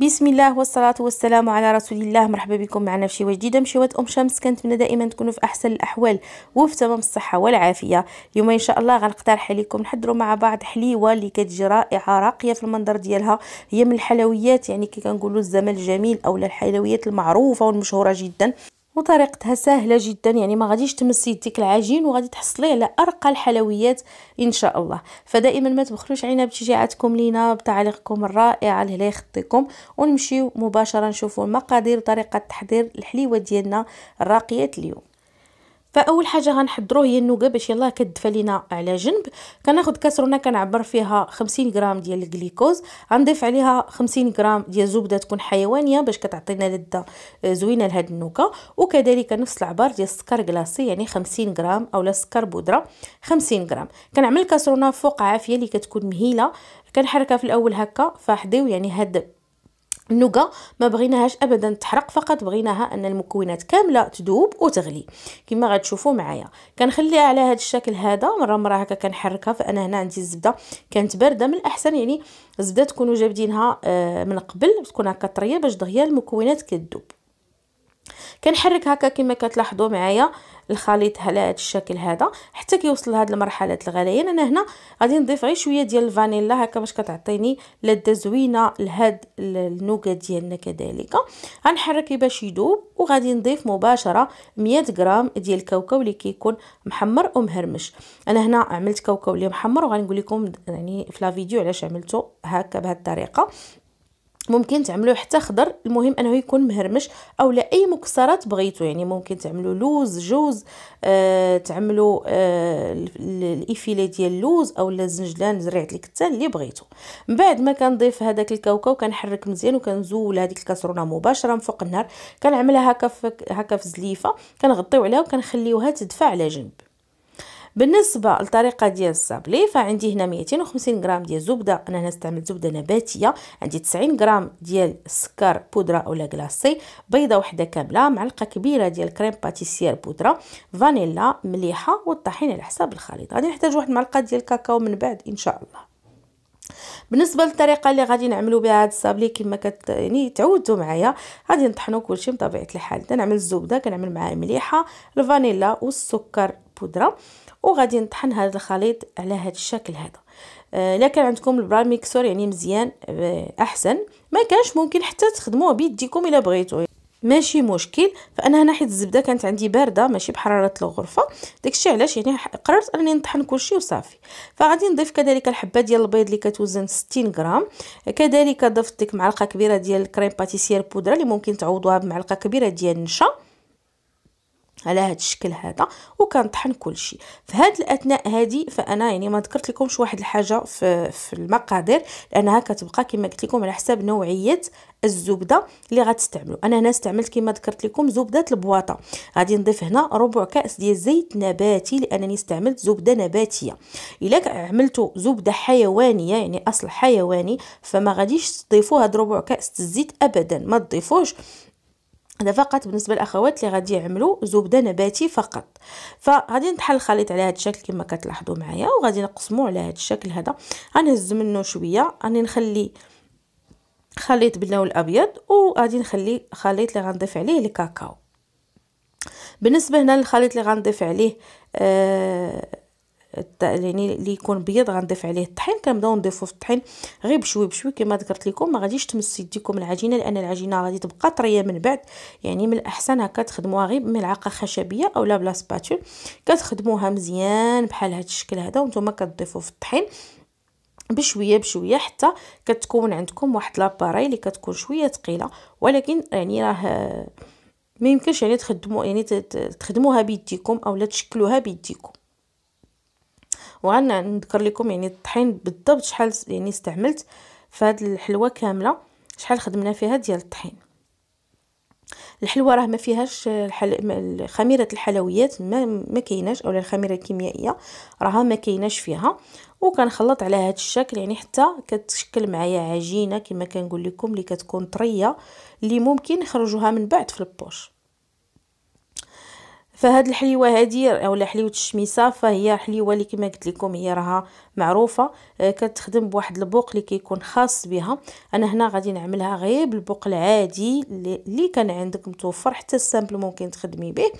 بسم الله والصلاة والسلام على رسول الله مرحبا بكم معنا في شيوة جديدة مشيوة أم شمس كنتمنى دائما تكونوا في أحسن الأحوال وفي تمام الصحة والعافية اليوم إن شاء الله غنقترح عليكم نحضروا مع بعض حليوة اللي كتجي رائعة راقية في المنظر ديالها هي من الحلويات يعني كي كنقولوا الزمن الجميل أو الحلويات المعروفة والمشهورة جدا وطريقتها سهله جدا يعني ما غاديش تمس يديك العجين وغادي تحصلي على ارقى الحلويات ان شاء الله فدائما ما تبخلوش علينا بتشجيعاتكم لينا بتعليقكم الرائعه لهلا يخطيكم ونمشيو مباشره نشوفوا المقادير وطريقه تحضير الحليوه ديالنا الراقيه اليوم فاول حاجه غنحضرو هي النوكا باش يلاه كدفى لينا على جنب كناخذ كسرونه كنعبر فيها 50 غرام ديال الجليكوز غنضيف عليها 50 غرام ديال زبده تكون حيوانيه باش كتعطينا لذه آه، زوينه لهاد النوكا وكذلك نفس العبار ديال السكر كلاصي يعني 50 غرام اولا سكر بودره 50 غرام كنعمل كسرونه فوق عافيه اللي كتكون مهيله كنحركها في الاول هكا فحضيو يعني هاد النوكا ما بغيناهاش ابدا تحرق فقط بغيناها ان المكونات كامله تذوب وتغلي كما غتشوفوا معايا كنخليها على هذا الشكل هذا مره مره هكا كنحركها فانا هنا عندي الزبده كانت بارده من الاحسن يعني الزبده تكونوا جابدينها آه، من قبل تكون هكا طريه باش دغيا المكونات كتذوب كنحرك هكا كما كتلاحظوا معايا الخليط على هذا الشكل هذا حتى كيوصل لهاد المرحله الغليان انا هنا غادي نضيف غير شويه ديال الفانيلا هكا باش كتعطيني لذه زوينه لهاد النوكا ديالنا كذلك غنحرك باش يذوب وغادي نضيف مباشره 100 غرام ديال الكاوكاو اللي كيكون محمر ومهرمش انا هنا عملت كاوكاو اللي محمر وغنقول لكم يعني في لا فيديو علاش عملته هكا بهاد الطريقه ممكن تعملوا حتى خضر المهم انه يكون مهرمش اولا اي مكسرات بغيتو يعني ممكن تعملوا لوز جوز آه تعملوا آه الافيلي ديال اللوز اولا الزنجلان زريعه الكتان اللي بغيتو من بعد ما كنضيف هذاك الكاوكاو كنحرك مزيان وكنزول هذيك الكاسرونه مباشره من فوق النار كنعملها هكا هكا في زليفه كنغطيو عليها وكنخليوها تدفى على جنب بالنسبه للطريقه ديال الصابلي فعندي هنا 250 غرام ديال زبده انا هنا استعملت زبده نباتيه عندي 90 غرام ديال السكر بودره اولا كلاصي بيضه وحده كامله معلقه كبيره ديال كريم باتيسير بودره فانيلا مليحه والطحين على حساب الخليط غادي نحتاج واحد معلقه ديال الكاكاو من بعد ان شاء الله بالنسبه للطريقه اللي غادي نعملو بها هذا الصابلي كما كت يعني تعودتوا معايا غادي نطحنوا كلشي بطبيعه الحال نعمل الزبده كنعمل معاه مليحه الفانيلا والسكر بودره وغادي نطحن هذا الخليط على هذا الشكل هذا آه، الا كان عندكم البراميكسور ميكسور يعني مزيان آه، احسن ما كانش ممكن حتى تخدموه بيديكم الا بغيتو ماشي مشكل فانا هنا حيت الزبده كانت عندي بارده ماشي بحراره الغرفه داكشي علاش يعني قررت انني نطحن كلشي وصافي فغادي نضيف كذلك الحبه ديال البيض اللي كتوزن 60 غرام كذلك ضفت ديك معلقه كبيره ديال الكريم باتيسير بودره اللي ممكن تعوضوها بمعلقه كبيره ديال النشا على هذا الشكل هذا وكنطحن كلشي في الاثناء هذه فانا يعني ما ذكرت لكمش واحد الحاجه في, في المقادير لانها كتبقى كما قلت لكم على حساب نوعيه الزبده اللي غتستعملوا انا هنا استعملت كما ذكرت لكم زبده البواطه غادي نضيف هنا ربع كاس ديال زيت نباتي لانني استعملت زبده نباتيه الا عملتوا زبده حيوانيه يعني اصل حيواني فما غاديش تضيفوا هاد ربع كاس الزيت ابدا ما تضيفوش هذا فقط بالنسبه للاخوات اللي غادي يعملوا زبده نباتي فقط فغادي نطحن الخليط على هذا الشكل كما كتلاحظوا معايا وغادي نقسمو على هذا الشكل هذا غنهز منه شويه غادي نخلي خليط باللون الابيض وغادي نخلي خليط اللي غنضيف عليه الكاكاو بالنسبه هنا للخليط اللي غنضيف عليه آه يعني اللي يكون بيض غنضيف عليه الطحين كنبداو نضيفو في الطحين غير بشوي بشوي كما ذكرت لكم ما غاديش تمس يديكم العجينه لان العجينه غادي تبقى طريه من بعد يعني من الاحسن هكا تخدموها غير بملعقه خشبيه اولا بلا سباتول كتخدموها مزيان بحال هذا الشكل هذا وانتم كتضيفوا في الطحين بشويه بشويه حتى كتكون عندكم واحد لاباراي اللي كتكون شويه ثقيله ولكن يعني راه ما يمكنش يعني تخدموا يعني تخدموها بيديكم اولا تشكلوها بيديكم وغانا نذكر لكم يعني الطحين بالضبط شحال يعني استعملت في هذه الحلوه كامله شحال خدمنا فيها ديال الطحين الحلوه راه ما فيهاش الحل... خميره الحلويات ما ما كايناش اولا الخميره الكيميائيه راها ما كايناش فيها وكنخلط على هذا الشكل يعني حتى كتشكل معايا عجينه كما كنقول لكم اللي كتكون طريه اللي ممكن نخرجوها من بعد في البوش فهاد الحليوه هادي اولا حليوه الشميسه فهي حليوه اللي كما قلت لكم هي راها معروفه آه، كتخدم بواحد البوق اللي كيكون خاص بها انا هنا غادي نعملها غير بالبوق العادي اللي كان عندك متوفر حتى السامبل ممكن تخدمي به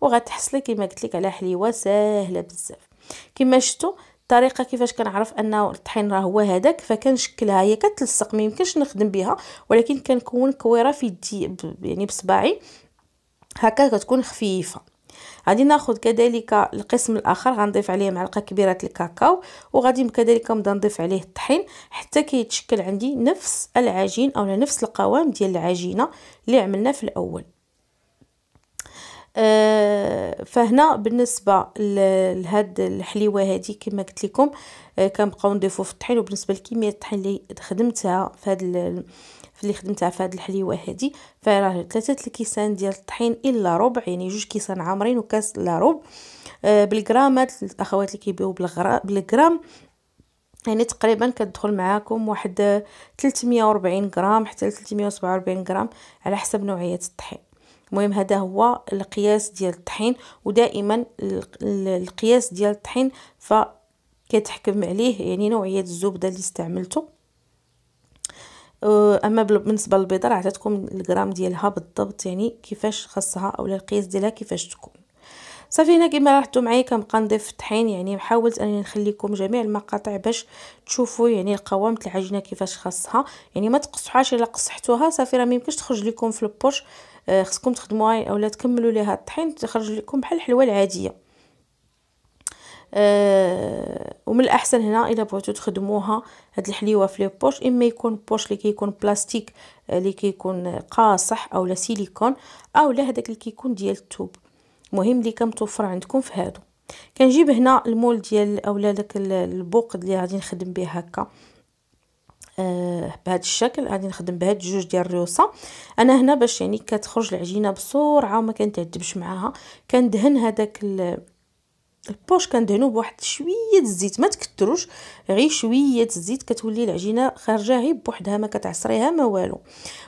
وغتحصلي كما قلت لك على حليوه سهله بزاف كما شفتوا الطريقه كيفاش كنعرف ان الطحين راه هو هذاك فكنشكلها هي كتلصق ما يمكنش نخدم بها ولكن كنكون كويره في يدي يعني بصباعي هكا كتكون خفيفه غادي ناخذ كذلك القسم الاخر غنضيف عليه معلقه كبيره الكاكاو وغادي كذلك نبدا نضيف عليه الطحين حتى كيتشكل عندي نفس العجين او نفس القوام ديال العجينه اللي عملنا في الاول أه فهنا بالنسبه لهاد الحليوه هادي كما قلت لكم آه، كنبقاو نضيفو في الطحين وبالنسبه لكميه الطحين اللي خدمتها في هاد اللي خدمتها في هاد الحليوه هادي فراه ثلاثه الكيسان ديال الطحين الا ربع يعني جوج كيسان عامرين وكاس الا ربع آه، بالغرامات الاخوات اللي كيبيعوا بالغرام يعني تقريبا كتدخل معاكم واحد 340 غرام حتى 347 غرام على حسب نوعيه الطحين المهم هذا هو القياس ديال الطحين ودائما القياس ديال الطحين ف كتحكم عليه يعني نوعيه الزبده اللي استعملته أه، اما بالنسبه للبيضه راه عطيتكم الغرام ديالها بالضبط يعني كيفاش خاصها اولا القياس ديالها كيفاش تكون صافي هنا كما لاحظتوا معايا كنبقى نضيف الطحين يعني حاولت انني نخليكم جميع المقاطع باش تشوفوا يعني قوامه العجينه كيفاش خاصها يعني ما تقصحوهاش الا قصحتوها صافي راه ما يمكنش تخرج لكم في البوش آه، خصكم تخدموها اولا تكملوا ليها الطحين تخرج لكم بحال الحلوى العاديه أه ومن الاحسن هنا الا بغيتو تخدموها هاد الحليوه في لي بوش اما يكون بوش اللي كيكون كي بلاستيك اللي آه، كيكون كي قاصح اولا سيليكون اولا هذاك اللي كيكون ديال التوب المهم اللي كمتوفر عندكم في هادو كنجيب هنا المول ديال اولا داك البوق اللي غادي نخدم به هكا آه بهذا الشكل غادي نخدم بهاد جوج ديال الريوسه انا هنا باش يعني كتخرج العجينه بسرعه وما كنتعذبش معاها كندهن هذاك البوش كندهنو بواحد شويه الزيت ما تكثروش غير شويه الزيت كتولي العجينه خارجه غير بوحدها ما كتعصريها ما والو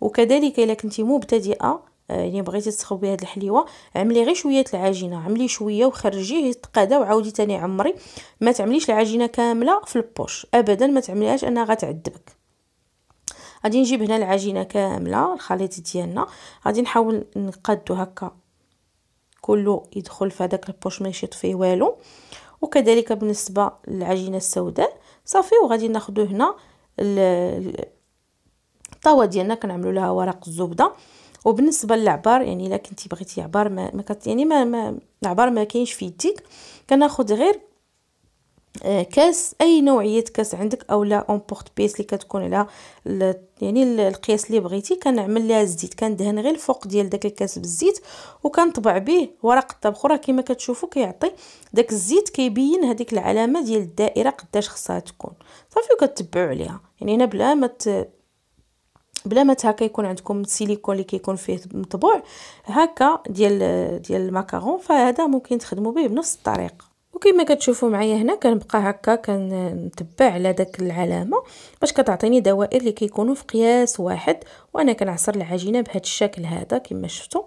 وكذلك الا كنتي مبتدئه يعني بغيتي تسخبي هاد الحليوه عملي غير شويه العجينه عملي شويه وخرجيه يتقادى وعاودي تاني عمري ما تعمليش العجينه كامله في البوش ابدا ما تعمليهاش انها غتعذبك غادي نجيب هنا العجينه كامله الخليط ديالنا غادي نحاول نقادو هكا كله يدخل في هذاك البوش ما يشيط فيه والو وكذلك بالنسبه للعجينه السوداء صافي وغادي ناخذ هنا الطاوه ديالنا كنعملو لها ورق الزبده وبالنسبه للعبار يعني الا كنتي بغيتي عبار ما, ما كت يعني ما, ما العبار ما كاينش في يديك كناخذ غير آه، كاس اي نوعيه كاس عندك اولا اون بورت بيس اللي كتكون على يعني القياس اللي بغيتي كنعمل ليها الزيت كندهن غير الفوق ديال داك الكاس بالزيت وكنطبع به ورق الطبخ راه كما كتشوفوا كيعطي داك الزيت كيبين هذيك العلامه ديال الدائره قداش خصها تكون صافي وكتبعوا عليها يعني هنا بلا ما بلا ما هكا يكون عندكم سيليكون اللي كيكون فيه مطبوع هكا ديال ديال الماكارون فهذا ممكن تخدموا به بنفس الطريقه وكما كتشوفوا معايا هنا كنبقى هكا كنتبع على داك العلامه باش كتعطيني دوائر اللي كيكونوا في قياس واحد وانا كنعصر العجينه بهذا الشكل هذا كما شفتوا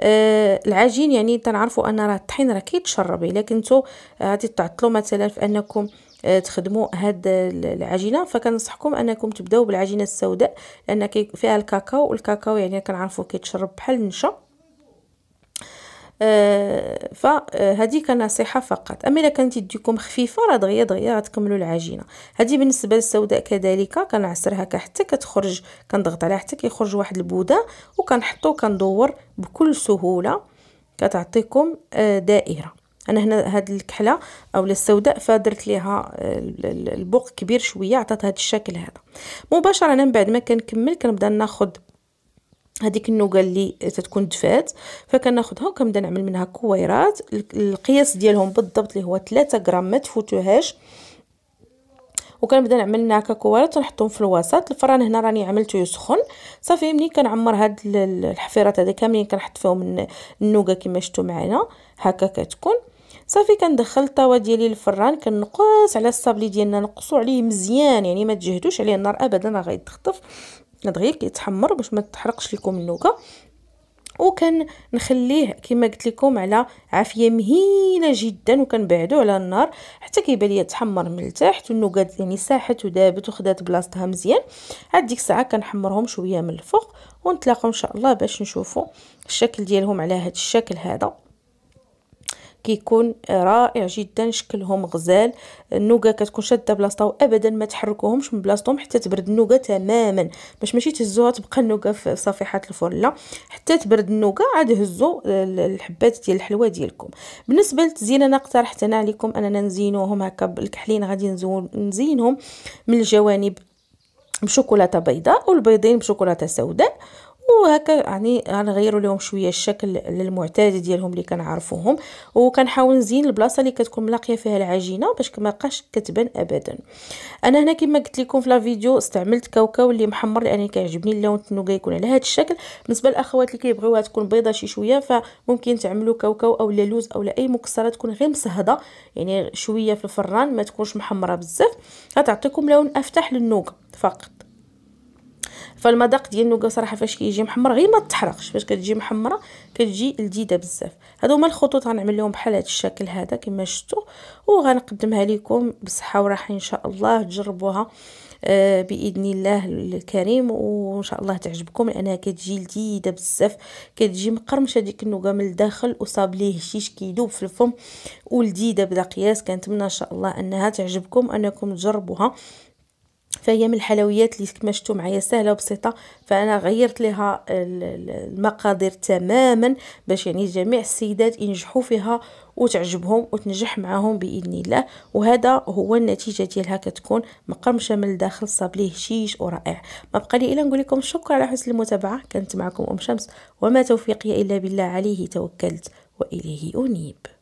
آه العجين يعني تنعرفوا ان راه الطحين راه كيتشرب الا كنتو غادي تعطلوا مثلا في انكم آه، تخدموا هاد العجينه فكنصحكم انكم تبداو بالعجينه السوداء لان فيها الكاكاو والكاكاو يعني كنعرفوا كيتشرب بحال النشا آه فهذه آه، كنصيحه فقط اما الا كانت يديكم خفيفه راه دغيا دغيا غتكملوا العجينه هذه بالنسبه للسوداء كذلك كنعصرها حتى كتخرج كنضغط عليها حتى كيخرج واحد البوده وكنحطو كندور بكل سهوله كتعطيكم آه، دائره انا هنا هاد الكحله اولا السوداء فدرت ليها آه، البوق كبير شويه عطات هاد الشكل هذا مباشره من بعد ما كنكمل كنبدا ناخذ هذيك النوقه اللي تتكون دفات فكناخذها وكنبدا نعمل منها كويرات القياس ديالهم بالضبط اللي هو 3 غرام ما تفوتوهاش وكنبدا نعمل نعكه كوارات ونحطهم في الوسط الفران هنا راني عملته يسخن صافي ملي كنعمر هاد الحفيرات هذا كاملين كنحط فيهم النوقه كما شفتوا معنا هكا كتكون صافي كندخل الطاوه ديالي للفران كنقص على الصابلي ديالنا نقصو عليه مزيان يعني ما تجهدوش عليه النار ابدا راه غيتخطف دغيا كيتحمر باش ما تحرقش لكم النوكه وكنخليه كما قلت لكم على عافيه مهينه جدا وكنبعدو على النار حتى كيبان ليا تحمر من التحت والنوكات يعني ساحت ودابت وخدات بلاصتها مزيان عاد ديك الساعه كنحمرهم شويه من الفوق ونتلاقاو ان شاء الله باش نشوفوا الشكل ديالهم على هذا الشكل هذا كيكون رائع جدا شكلهم غزال النوكا كتكون شاده بلاصتها وابدا ما تحركوهمش من بلاصتهم حتى تبرد النوكا تماما باش ماشي تهزوها تبقى النوكا في صفيحات الفرن لا حتى تبرد النوكا عاد هزوا الحبات ديال الحلوى ديالكم بالنسبه للتزيين انا اقترحت انا عليكم اننا نزينوهم هكا بالكحلين غادي نزينهم من الجوانب بشوكولاته بيضاء والبيضين بشوكولاته سوداء وهكا يعني غنغيروا لهم شويه الشكل للمعتاد ديالهم اللي كنعرفوهم وكنحاول نزين البلاصه اللي كتكون ملاقيه فيها العجينه باش ما بقاش كتبان ابدا انا هنا كما قلت لكم في لا فيديو استعملت كاوكاو اللي محمر لان كيعجبني اللون التنوكه يكون على هذا الشكل بالنسبه للاخوات اللي كيبغيوها تكون بيضه شي شويه فممكن تعملوا كاوكاو او لوز او اي مكسره تكون غير مسهده يعني شويه في الفران ما تكونش محمره بزاف غتعطيكم لون افتح للنوكه فقط فالمذاق ديال النوكا صراحه فاش كيجي محمر غير ما تحرقش فاش كتجي محمره كتجي لذيذه بزاف هادو هما الخطوط غنعمل لهم بحال هذا الشكل هذا كما شفتوا وغنقدمها لكم بصحه وراحه ان شاء الله تجربوها آه، باذن الله الكريم وان شاء الله تعجبكم لانها كتجي لذيذه بزاف كتجي مقرمشه ديك النوكا من الداخل وصاب ليه هشيش كيدوب في الفم ولذيذه بلا قياس كنتمنى ان شاء الله انها تعجبكم انكم تجربوها فهي من الحلويات اللي كما شفتوا معايا سهله وبسيطه فانا غيرت لها المقادير تماما باش يعني جميع السيدات ينجحوا فيها وتعجبهم وتنجح معاهم باذن الله وهذا هو النتيجه ديالها كتكون مقرمشه من الداخل ليه هشيش ورائع ما بقى لي الا نقول لكم شكرا على حسن المتابعه كانت معكم ام شمس وما توفيقي الا بالله عليه توكلت واليه انيب